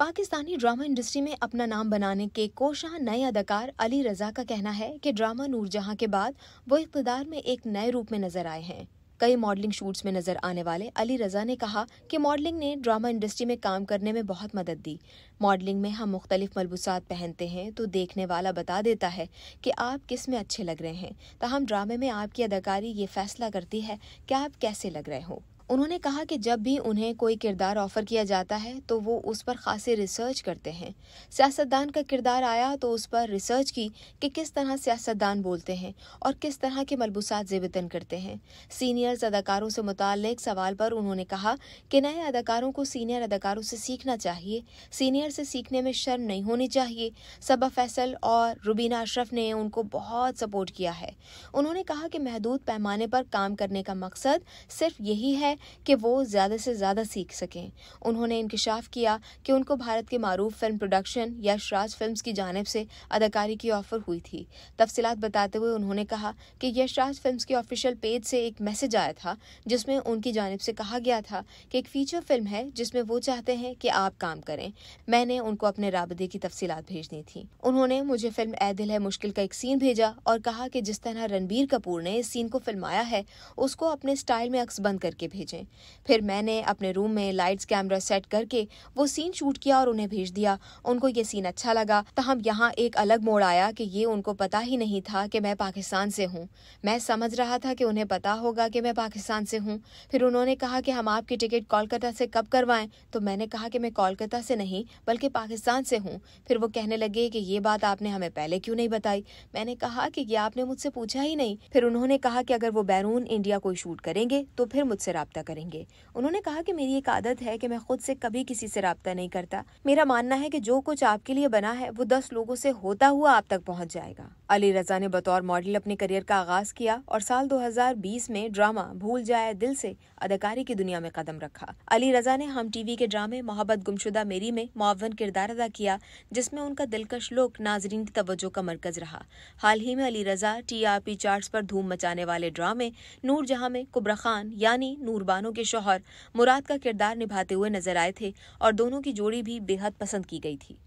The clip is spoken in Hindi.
पाकिस्तानी ड्रामा इंडस्ट्री में अपना नाम बनाने के कोशाह नए अदाकार अली रजा का कहना है कि ड्रामा नूरजहां के बाद वो इकतदार में एक नए रूप में नजर आए हैं कई मॉडलिंग शूट्स में नजर आने वाले अली रजा ने कहा कि मॉडलिंग ने ड्रामा इंडस्ट्री में काम करने में बहुत मदद दी मॉडलिंग में हम मुख्तलिफ मलबूसात पहनते हैं तो देखने वाला बता देता है कि आप किस में अच्छे लग रहे हैं तहम ड्रामे में आपकी अदाकारी ये फैसला करती है कि आप कैसे लग रहे हो उन्होंने कहा कि जब भी उन्हें कोई किरदार ऑफर किया जाता है तो वो उस पर खासी रिसर्च करते हैं सियासतदान का किरदार आया तो उस पर रिसर्च की कि किस तरह सियासतदान बोलते हैं और किस तरह के मलबूसात जेबन करते हैं सीनियर्स अदाकारों से मुतक सवाल पर उन्होंने कहा कि नए अदाकारों को सीनियर अदाकारों से सीखना चाहिए सीनियर से सीखने में शर्म नहीं होनी चाहिए सबा फैसल और रुबीना अशरफ ने उनको बहुत सपोर्ट किया है उन्होंने कहा कि महदूद पैमाने पर काम करने का मकसद सिर्फ यही है कि वो ज़्यादा से ज़्यादा सीख सकें उन्होंने इंकशाफ किया कि उनको भारत के मरूफ फिल्म प्रोडक्शन या यशराज फिल्म की जानब से अदाकारी की ऑफ़र हुई थी तफसलत बताते हुए उन्होंने कहा कि यशराज फिल्म के ऑफिशियल पेज से एक मैसेज आया था जिसमें उनकी जानब से कहा गया था कि एक फ़ीचर फिल्म है जिसमें वो चाहते हैं कि आप काम करें मैंने उनको अपने रबदे की तफसीत भेजनी थी उन्होंने मुझे फिल्म ए दिल है मुश्किल का एक सीन भेजा और कहा कि जिस तरह रणबीर कपूर ने इस सीन को फिल्माया है उसको अपने स्टाइल में अक्स बंद करके भेजा भेजें फिर मैंने अपने रूम में लाइट्स कैमरा सेट करके वो सीन शूट किया और उन्हें भेज दिया उनको ये सीन अच्छा लगा तहम यहाँ एक अलग मोड़ आया कि ये उनको पता ही नहीं था कि मैं पाकिस्तान से हूँ मैं समझ रहा था कि उन्हें पता होगा कि मैं पाकिस्तान से हूँ फिर उन्होंने कहा कि हम आपकी टिकट कोलकाता से कब करवाएं तो मैंने कहा कि मैं कोलकाता से नहीं बल्कि पाकिस्तान से हूँ फिर वो कहने लगे कि ये बात आपने हमें पहले क्यों नहीं बताई मैंने कहा कि ये आपने मुझसे पूछा ही नहीं फिर उन्होंने कहा कि अगर वो बैरून इंडिया कोई शूट करेंगे तो फिर मुझसे रबता रबता करेंगे उन्होंने कहा कि मेरी एक आदत है कि मैं खुद से कभी किसी से रबता नहीं करता मेरा मानना है कि जो कुछ आपके लिए बना है वो दस लोगों से होता हुआ आप तक पहुँच जाएगा अली रजा ने बतौर मॉडल अपने करियर का आगाज किया और साल 2020 में ड्रामा भूल जाए दिल से अदाकारी की दुनिया में कदम रखा अली रजा ने हम टीवी के ड्रामे मोहब्बत गुमशुदा मेरी में मुआवन किरदार अदा किया जिसमें उनका दिलकश लोक नाजरीन की तवज्जो का मरकज रहा हाल ही में Ali Raza T P charts पर धूम मचाने वाले ड्रामे नूर जहां में कुबरा खान यानी नूर बानो के शोहर मुराद का किरदार निभाते हुए नजर आए थे और दोनों की जोड़ी भी बेहद पसंद की गई थी